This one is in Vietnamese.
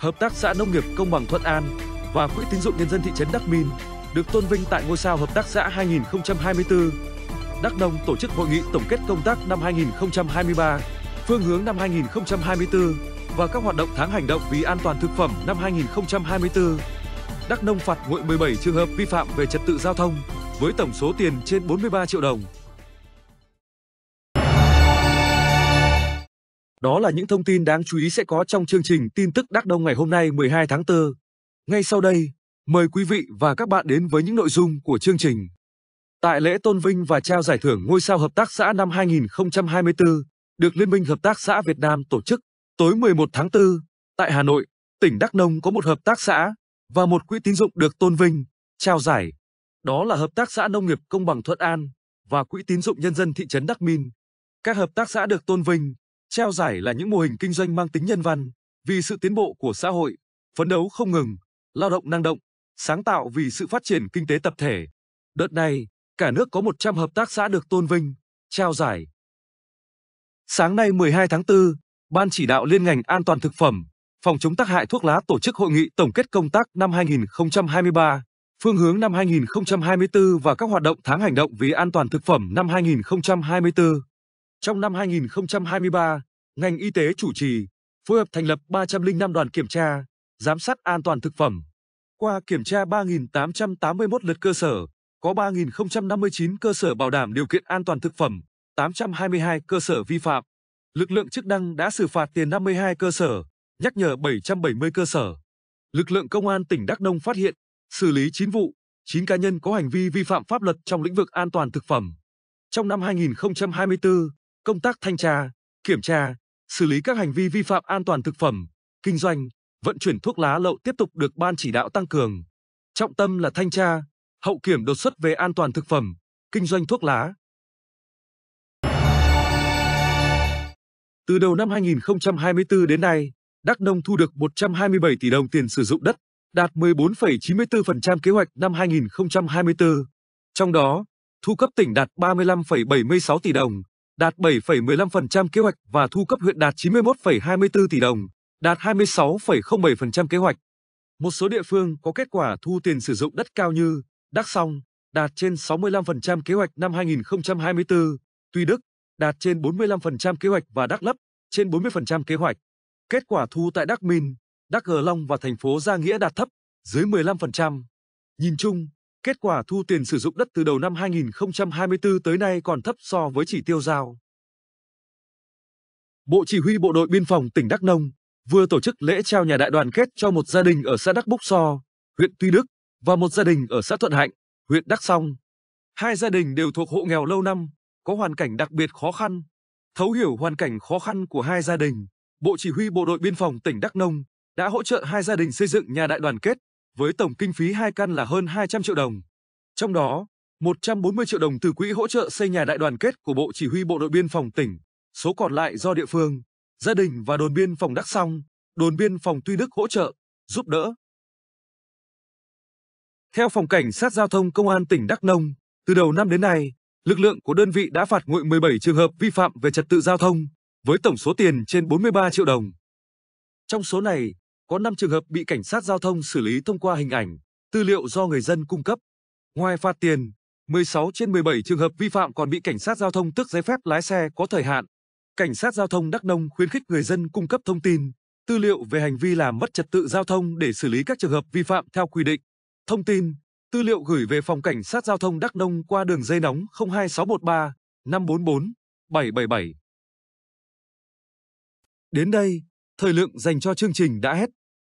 Hợp tác xã Nông nghiệp Công bằng Thuận An và Quỹ tín dụng nhân dân thị trấn Đắc Min được tôn vinh tại ngôi sao Hợp tác xã 2024. Đắk Nông tổ chức hội nghị tổng kết công tác năm 2023, phương hướng năm 2024 và các hoạt động tháng hành động vì an toàn thực phẩm năm 2024. Đắk Nông phạt nguội 17 trường hợp vi phạm về trật tự giao thông với tổng số tiền trên 43 triệu đồng. Đó là những thông tin đáng chú ý sẽ có trong chương trình tin tức Đắk Đông ngày hôm nay 12 tháng 4. Ngay sau đây, mời quý vị và các bạn đến với những nội dung của chương trình. Tại lễ tôn vinh và trao giải thưởng ngôi sao hợp tác xã năm 2024, được Liên minh Hợp tác xã Việt Nam tổ chức tối 11 tháng 4 tại Hà Nội, tỉnh Đắk Nông có một hợp tác xã và một quỹ tín dụng được tôn vinh, trao giải. Đó là Hợp tác xã Nông nghiệp Công bằng Thuận An và Quỹ tín dụng Nhân dân thị trấn Đắk Min. Các hợp tác xã được tôn vinh, Treo giải là những mô hình kinh doanh mang tính nhân văn, vì sự tiến bộ của xã hội, phấn đấu không ngừng, lao động năng động, sáng tạo vì sự phát triển kinh tế tập thể. Đợt này, cả nước có 100 hợp tác xã được tôn vinh, trao giải. Sáng nay 12 tháng 4, Ban chỉ đạo liên ngành an toàn thực phẩm, phòng chống tác hại thuốc lá tổ chức hội nghị tổng kết công tác năm 2023, phương hướng năm 2024 và các hoạt động tháng hành động vì an toàn thực phẩm năm 2024. Trong năm 2023, ngành y tế chủ trì, phối hợp thành lập 305 đoàn kiểm tra, giám sát an toàn thực phẩm. Qua kiểm tra 3.881 lượt cơ sở, có 3.059 cơ sở bảo đảm điều kiện an toàn thực phẩm, 822 cơ sở vi phạm. Lực lượng chức năng đã xử phạt tiền 52 cơ sở, nhắc nhở 770 cơ sở. Lực lượng công an tỉnh Đắk Nông phát hiện, xử lý 9 vụ, 9 cá nhân có hành vi vi phạm pháp luật trong lĩnh vực an toàn thực phẩm. Trong năm 2024, công tác thanh tra, kiểm tra, xử lý các hành vi vi phạm an toàn thực phẩm, kinh doanh, vận chuyển thuốc lá lậu tiếp tục được ban chỉ đạo tăng cường. Trọng tâm là thanh tra, hậu kiểm đột xuất về an toàn thực phẩm, kinh doanh thuốc lá. Từ đầu năm 2024 đến nay, Đắk Nông thu được 127 tỷ đồng tiền sử dụng đất, đạt 14,94% kế hoạch năm 2024. Trong đó, thu cấp tỉnh đạt 35,76 tỷ đồng, đạt 7,15% kế hoạch và thu cấp huyện đạt 91,24 tỷ đồng, đạt 26,07% kế hoạch. Một số địa phương có kết quả thu tiền sử dụng đất cao như Đắk Song đạt trên 65% kế hoạch năm 2024, Tuy Đức đạt trên 45% kế hoạch và Đắk Lấp trên 40% kế hoạch. Kết quả thu tại Đắk Min, Đắk Gờ Long và thành phố Gia Nghĩa đạt thấp, dưới 15%. Nhìn chung, Kết quả thu tiền sử dụng đất từ đầu năm 2024 tới nay còn thấp so với chỉ tiêu giao. Bộ Chỉ huy Bộ đội Biên phòng tỉnh Đắk Nông vừa tổ chức lễ trao nhà đại đoàn kết cho một gia đình ở xã Đắk Búc So, huyện Tuy Đức và một gia đình ở xã Thuận Hạnh, huyện Đắk Song. Hai gia đình đều thuộc hộ nghèo lâu năm, có hoàn cảnh đặc biệt khó khăn. Thấu hiểu hoàn cảnh khó khăn của hai gia đình, Bộ Chỉ huy Bộ đội Biên phòng tỉnh Đắk Nông đã hỗ trợ hai gia đình xây dựng nhà đại đoàn kết với tổng kinh phí hai căn là hơn 200 triệu đồng. Trong đó, 140 triệu đồng từ quỹ hỗ trợ xây nhà đại đoàn kết của Bộ Chỉ huy Bộ đội biên phòng tỉnh, số còn lại do địa phương, gia đình và đồn biên phòng Đắc Song, đồn biên phòng Tuy Đức hỗ trợ, giúp đỡ. Theo Phòng Cảnh sát Giao thông Công an tỉnh Đắk Nông, từ đầu năm đến nay, lực lượng của đơn vị đã phạt nguội 17 trường hợp vi phạm về trật tự giao thông, với tổng số tiền trên 43 triệu đồng. Trong số này, có 5 trường hợp bị cảnh sát giao thông xử lý thông qua hình ảnh, tư liệu do người dân cung cấp. Ngoài phạt tiền, 16 trên 17 trường hợp vi phạm còn bị cảnh sát giao thông tước giấy phép lái xe có thời hạn. Cảnh sát giao thông Đắk Nông khuyến khích người dân cung cấp thông tin, tư liệu về hành vi làm mất trật tự giao thông để xử lý các trường hợp vi phạm theo quy định. Thông tin, tư liệu gửi về phòng cảnh sát giao thông Đắk Nông qua đường dây nóng 02613 544 777. Đến đây, thời lượng dành cho chương trình đã hết.